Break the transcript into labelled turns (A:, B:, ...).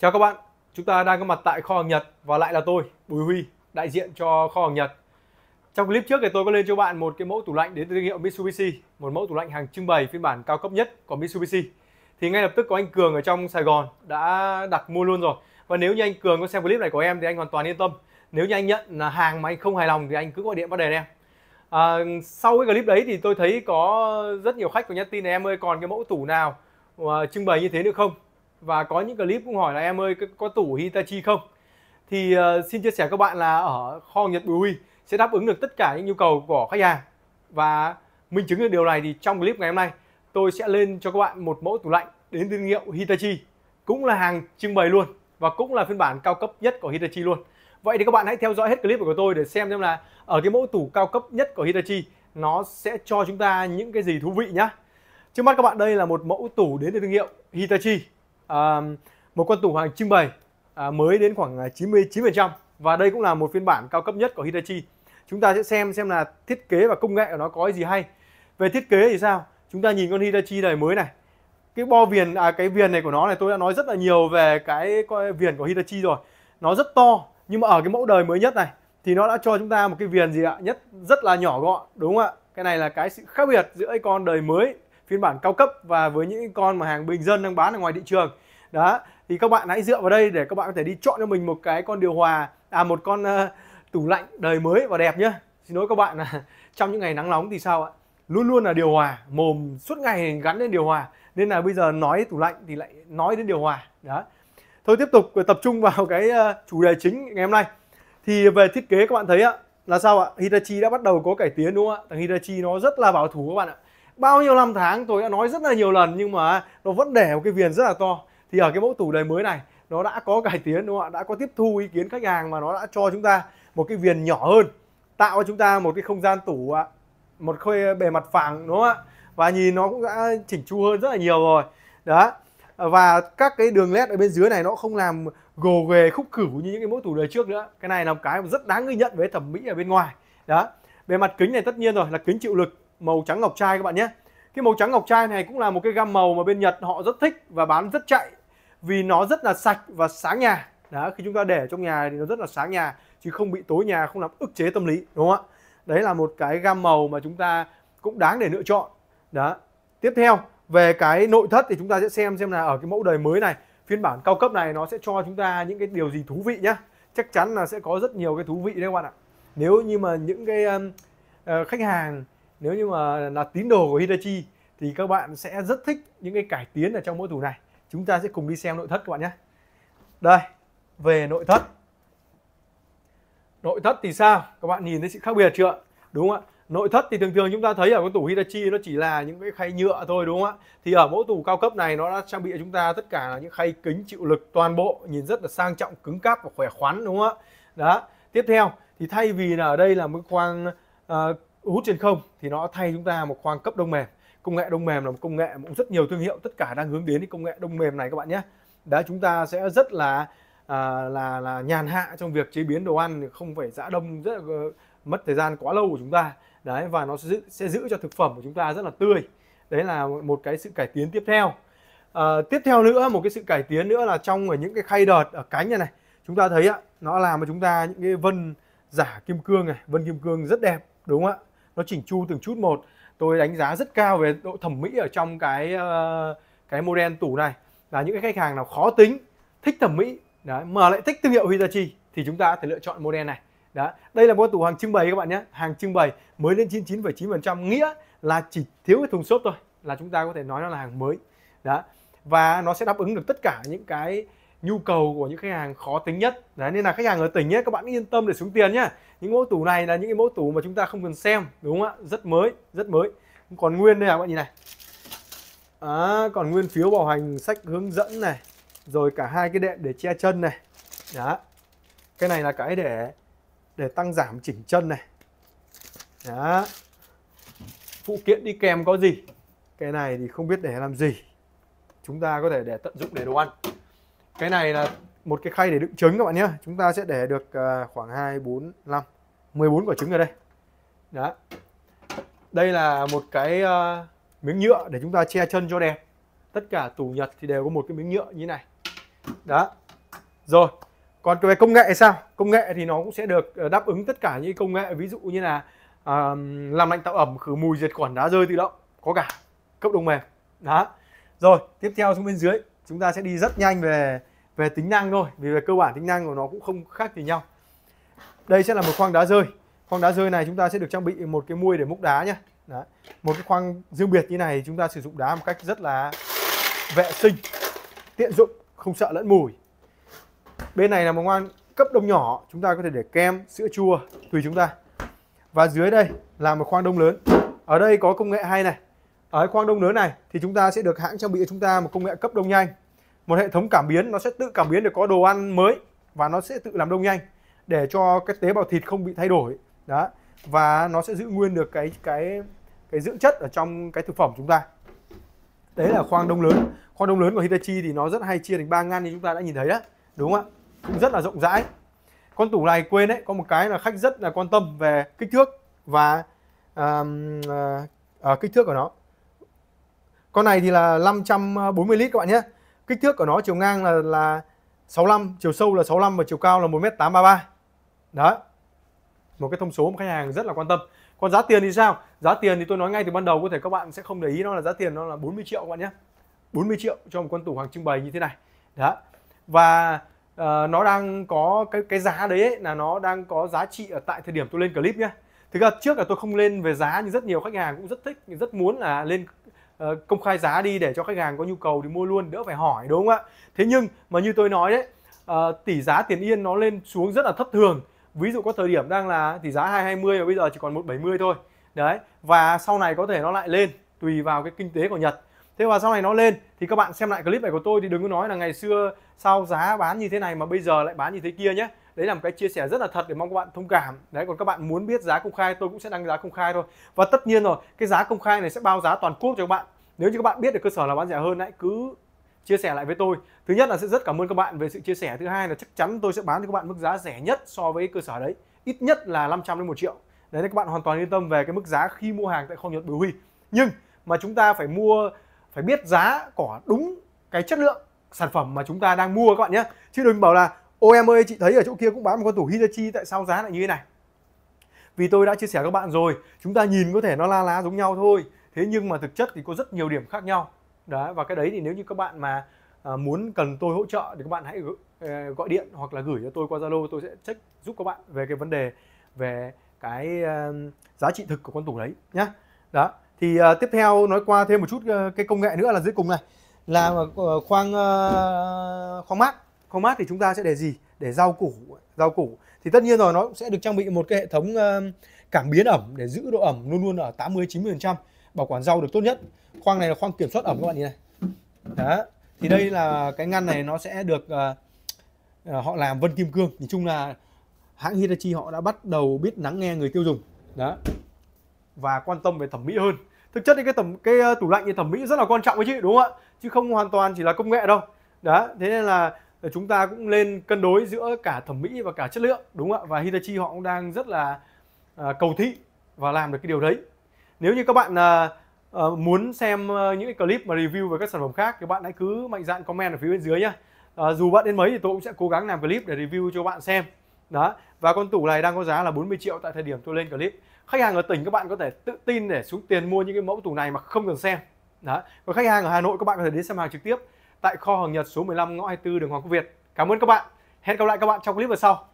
A: Chào các bạn, chúng ta đang có mặt tại kho hàng Nhật và lại là tôi, Bùi Huy, đại diện cho kho hàng Nhật. Trong clip trước thì tôi có lên cho bạn một cái mẫu tủ lạnh đến từ thương hiệu Mitsubishi, một mẫu tủ lạnh hàng trưng bày phiên bản cao cấp nhất của Mitsubishi. Thì ngay lập tức có anh Cường ở trong Sài Gòn đã đặt mua luôn rồi. Và nếu như anh Cường có xem clip này của em thì anh hoàn toàn yên tâm. Nếu như anh nhận là hàng mà anh không hài lòng thì anh cứ gọi điện bắt đèn em. À, sau cái clip đấy thì tôi thấy có rất nhiều khách có nhắn tin là em ơi còn cái mẫu tủ nào mà trưng bày như thế nữa không và có những clip cũng hỏi là em ơi có, tủ Hitachi không thì uh, xin chia sẻ các bạn là ở kho Nhật Bùi Huy sẽ đáp ứng được tất cả những nhu cầu của khách hàng và minh chứng được điều này thì trong clip ngày hôm nay tôi sẽ lên cho các bạn một mẫu tủ lạnh đến thương hiệu Hitachi cũng là hàng trưng bày luôn và cũng là phiên bản cao cấp nhất của Hitachi luôn vậy thì các bạn hãy theo dõi hết clip của tôi để xem xem là ở cái mẫu tủ cao cấp nhất của Hitachi nó sẽ cho chúng ta những cái gì thú vị nhá trước mắt các bạn đây là một mẫu tủ đến từ thương hiệu Hitachi một con tủ hàng trưng bày à, mới đến khoảng 99% à, và đây cũng là một phiên bản cao cấp nhất của Hitachi. Chúng ta sẽ xem xem là thiết kế và công nghệ của nó có gì hay. Về thiết kế thì sao? Chúng ta nhìn con Hitachi đời mới này. Cái bo viền à cái viền này của nó này tôi đã nói rất là nhiều về cái, cái viền của Hitachi rồi. Nó rất to nhưng mà ở cái mẫu đời mới nhất này thì nó đã cho chúng ta một cái viền gì ạ? Nhất rất là nhỏ gọn đúng không ạ? Cái này là cái sự khác biệt giữa con đời mới phiên bản cao cấp và với những con mà hàng bình dân đang bán ở ngoài thị trường đó thì các bạn hãy dựa vào đây để các bạn có thể đi chọn cho mình một cái con điều hòa à một con uh, tủ lạnh đời mới và đẹp nhá xin lỗi các bạn là trong những ngày nắng nóng thì sao ạ luôn luôn là điều hòa mồm suốt ngày gắn lên điều hòa nên là bây giờ nói tủ lạnh thì lại nói đến điều hòa đó thôi tiếp tục tập trung vào cái ờ, chủ đề chính ngày hôm nay thì về thiết kế các bạn thấy ạ là sao ạ Hitachi đã bắt đầu có cải tiến đúng không ạ thằng Hitachi nó rất là bảo thủ các bạn ạ bao nhiêu năm tháng tôi đã nói rất là nhiều lần nhưng mà nó vẫn để một cái viền rất là to thì ở cái mẫu tủ đời mới này nó đã có cải tiến đúng không ạ đã có tiếp thu ý kiến khách hàng mà nó đã cho chúng ta một cái viền nhỏ hơn tạo cho chúng ta một cái không gian tủ một khối bề mặt phẳng đúng không ạ và nhìn nó cũng đã chỉnh chu hơn rất là nhiều rồi đó và các cái đường led ở bên dưới này nó không làm gồ ghề khúc cửu như những cái mẫu tủ đời trước nữa cái này là một cái rất đáng ghi nhận với thẩm mỹ ở bên ngoài đó bề mặt kính này tất nhiên rồi là kính chịu lực màu trắng ngọc trai các bạn nhé cái màu trắng ngọc trai này cũng là một cái gam màu mà bên Nhật họ rất thích và bán rất chạy vì nó rất là sạch và sáng nhà đó khi chúng ta để trong nhà thì nó rất là sáng nhà chứ không bị tối nhà không làm ức chế tâm lý đúng không ạ đấy là một cái gam màu mà chúng ta cũng đáng để lựa chọn đó tiếp theo về cái nội thất thì chúng ta sẽ xem xem là ở cái mẫu đời mới này phiên bản cao cấp này nó sẽ cho chúng ta những cái điều gì thú vị nhá chắc chắn là sẽ có rất nhiều cái thú vị đấy các bạn ạ nếu như mà những cái uh, khách hàng nếu như mà là tín đồ của Hitachi thì các bạn sẽ rất thích những cái cải tiến ở trong mẫu tủ này chúng ta sẽ cùng đi xem nội thất các bạn nhé đây về nội thất nội thất thì sao các bạn nhìn thấy sự khác biệt chưa đúng không ạ nội thất thì thường thường chúng ta thấy ở cái tủ Hitachi nó chỉ là những cái khay nhựa thôi đúng không ạ thì ở mẫu tủ cao cấp này nó đã trang bị cho chúng ta tất cả là những khay kính chịu lực toàn bộ nhìn rất là sang trọng cứng cáp và khỏe khoắn đúng không ạ đó tiếp theo thì thay vì là ở đây là một khoang uh, hút trên không thì nó thay chúng ta một khoang cấp đông mềm công nghệ đông mềm là một công nghệ cũng rất nhiều thương hiệu tất cả đang hướng đến cái công nghệ đông mềm này các bạn nhé đấy chúng ta sẽ rất là à, là là nhàn hạ trong việc chế biến đồ ăn không phải giã đông rất là ờ, mất thời gian quá lâu của chúng ta đấy và nó sẽ giữ, sẽ giữ cho thực phẩm của chúng ta rất là tươi đấy là một cái sự cải tiến tiếp theo à, tiếp theo nữa một cái sự cải tiến nữa là trong ở những cái khay đợt ở cánh này này chúng ta thấy ạ nó làm cho chúng ta những cái vân giả kim cương này vân kim cương rất đẹp đúng không ạ nó chỉnh chu từng chút một tôi đánh giá rất cao về độ thẩm mỹ ở trong cái ờ, cái model tủ này là những cái khách hàng nào khó tính thích thẩm mỹ đấy, mà lại thích thương hiệu Hitachi thì chúng ta có thể lựa chọn model này đó đây là một tủ hàng trưng bày các bạn nhé hàng trưng bày mới lên 99,9% nghĩa là chỉ thiếu cái thùng xốp thôi là chúng ta có thể nói nó là hàng mới đó và nó sẽ đáp ứng được tất cả những cái nhu cầu của những khách hàng khó tính nhất đấy nên là khách hàng ở tỉnh nhé các bạn yên tâm để xuống tiền nhé những mẫu tủ này là những cái mẫu tủ mà chúng ta không cần xem đúng không ạ rất mới rất mới còn nguyên đây à các bạn nhìn này à, còn nguyên phiếu bảo hành sách hướng dẫn này rồi cả hai cái đệm để che chân này đó cái này là cái để để tăng giảm chỉnh chân này đó phụ kiện đi kèm có gì cái này thì không biết để làm gì chúng ta có thể để tận dụng để đồ ăn cái này là một cái khay để đựng trứng các bạn nhé chúng ta sẽ để được à, khoảng 2 4 5 14 quả trứng ở đây đó đây là một cái à, miếng nhựa để chúng ta che chân cho đẹp tất cả tủ nhật thì đều có một cái miếng nhựa như này đó rồi còn về công nghệ sao công nghệ thì nó cũng sẽ được à, đáp ứng tất cả những công nghệ ví dụ như là uh, làm lạnh tạo ẩm khử mùi diệt khuẩn đá rơi tự động có cả cấp đông mềm đó rồi tiếp theo xuống bên dưới chúng ta sẽ đi rất nhanh về về tính năng thôi vì về cơ bản tính năng của nó cũng không khác gì nhau đây sẽ là một khoang đá rơi khoang đá rơi này chúng ta sẽ được trang bị một cái muôi để múc đá nhá Đấy. một cái khoang riêng biệt như này chúng ta sử dụng đá một cách rất là vệ sinh tiện dụng không sợ lẫn mùi bên này là một khoang cấp đông nhỏ chúng ta có thể để kem sữa chua tùy chúng ta và dưới đây là một khoang đông lớn ở đây có công nghệ hay này ở khoang đông lớn này thì chúng ta sẽ được hãng trang bị cho chúng ta một công nghệ cấp đông nhanh một hệ thống cảm biến nó sẽ tự cảm biến để có đồ ăn mới và nó sẽ tự làm đông nhanh để cho cái tế bào thịt không bị thay đổi đó và nó sẽ giữ nguyên được cái cái cái dưỡng chất ở trong cái thực phẩm chúng ta đấy là khoang đông lớn khoang đông lớn của Hitachi thì nó rất hay chia thành ba ngăn như chúng ta đã nhìn thấy đó đúng không ạ cũng rất là rộng rãi con tủ này quên đấy có một cái là khách rất là quan tâm về kích thước và um, uh, uh, kích thước của nó con này thì là 540 lít các bạn nhé kích thước của nó chiều ngang là là 65 chiều sâu là 65 và chiều cao là 1m833 đó một cái thông số mà khách hàng rất là quan tâm còn giá tiền thì sao giá tiền thì tôi nói ngay từ ban đầu có thể các bạn sẽ không để ý nó là giá tiền nó là 40 triệu các bạn nhé 40 triệu cho một con tủ hàng trưng bày như thế này đó và uh, nó đang có cái cái giá đấy ấy, là nó đang có giá trị ở tại thời điểm tôi lên clip nhé thực ra trước là tôi không lên về giá nhưng rất nhiều khách hàng cũng rất thích rất muốn là lên Ờ, công khai giá đi để cho khách hàng có nhu cầu thì mua luôn đỡ phải hỏi đúng không ạ thế nhưng mà như tôi nói đấy uh, tỷ giá tiền yên nó lên xuống rất là thất thường ví dụ có thời điểm đang là tỷ giá 220 và bây giờ chỉ còn 170 thôi đấy và sau này có thể nó lại lên tùy vào cái kinh tế của Nhật thế và sau này nó lên thì các bạn xem lại clip này của tôi thì đừng có nói là ngày xưa sau giá bán như thế này mà bây giờ lại bán như thế kia nhé đấy là một cái chia sẻ rất là thật để mong các bạn thông cảm đấy còn các bạn muốn biết giá công khai tôi cũng sẽ đăng giá công khai thôi và tất nhiên rồi cái giá công khai này sẽ bao giá toàn quốc cho các bạn nếu như các bạn biết được cơ sở nào bán rẻ hơn hãy cứ chia sẻ lại với tôi thứ nhất là sẽ rất cảm ơn các bạn về sự chia sẻ thứ hai là chắc chắn tôi sẽ bán cho các bạn mức giá rẻ nhất so với cơ sở đấy ít nhất là 500 đến một triệu đấy các bạn hoàn toàn yên tâm về cái mức giá khi mua hàng tại kho nhật bửu huy nhưng mà chúng ta phải mua phải biết giá của đúng cái chất lượng sản phẩm mà chúng ta đang mua các bạn nhé chứ đừng bảo là Ôi em ơi chị thấy ở chỗ kia cũng bán một con tủ Hitachi tại sao giá lại như thế này Vì tôi đã chia sẻ các bạn rồi Chúng ta nhìn có thể nó la lá giống nhau thôi Thế nhưng mà thực chất thì có rất nhiều điểm khác nhau Đấy và cái đấy thì nếu như các bạn mà à, muốn cần tôi hỗ trợ thì các bạn hãy ờ, gọi điện hoặc là gửi cho tôi qua Zalo tôi sẽ check giúp các bạn về cái vấn đề về cái ờ, giá trị thực của con tủ đấy nhá. Đó. Thì uh, tiếp theo nói qua thêm một chút uh, cái công nghệ nữa là dưới cùng này là uh, khoang uh, khoang mát không mát thì chúng ta sẽ để gì để rau củ rau củ thì tất nhiên rồi nó sẽ được trang bị một cái hệ thống cảm biến ẩm để giữ độ ẩm luôn luôn ở 80 90 bảo quản rau được tốt nhất khoang này là khoang kiểm soát ẩm các bạn nhìn này đó thì đây là cái ngăn này nó sẽ được uh, họ làm vân kim cương nhìn chung là hãng Hitachi họ đã bắt đầu biết lắng nghe người tiêu dùng đó và quan tâm về thẩm mỹ hơn thực chất thì cái tầm cái ờ, tủ lạnh thì thẩm mỹ rất là quan trọng ấy chị đúng không ạ chứ không hoàn toàn chỉ là công nghệ đâu đó thế nên là chúng ta cũng lên cân đối giữa cả thẩm mỹ và cả chất lượng đúng không ạ và Hitachi họ cũng đang rất là à, cầu thị và làm được cái điều đấy nếu như các bạn à, à, muốn xem ờ, những cái clip mà review về các sản phẩm khác thì bạn hãy cứ mạnh dạn comment ở phía bên dưới nhé à, dù bạn đến mấy thì tôi cũng sẽ cố gắng làm clip để review cho bạn xem đó và con tủ này đang có giá là 40 triệu tại thời điểm tôi lên clip khách hàng ở tỉnh các bạn có thể tự tin để xuống tiền mua những cái mẫu tủ này mà không cần xem đó còn khách hàng ở hà nội các bạn có thể đến xem hàng trực tiếp tại kho hàng Nhật số 15 ngõ 24 đường Hoàng Quốc Việt. Cảm ơn các bạn. Hẹn gặp lại các bạn trong clip lần sau.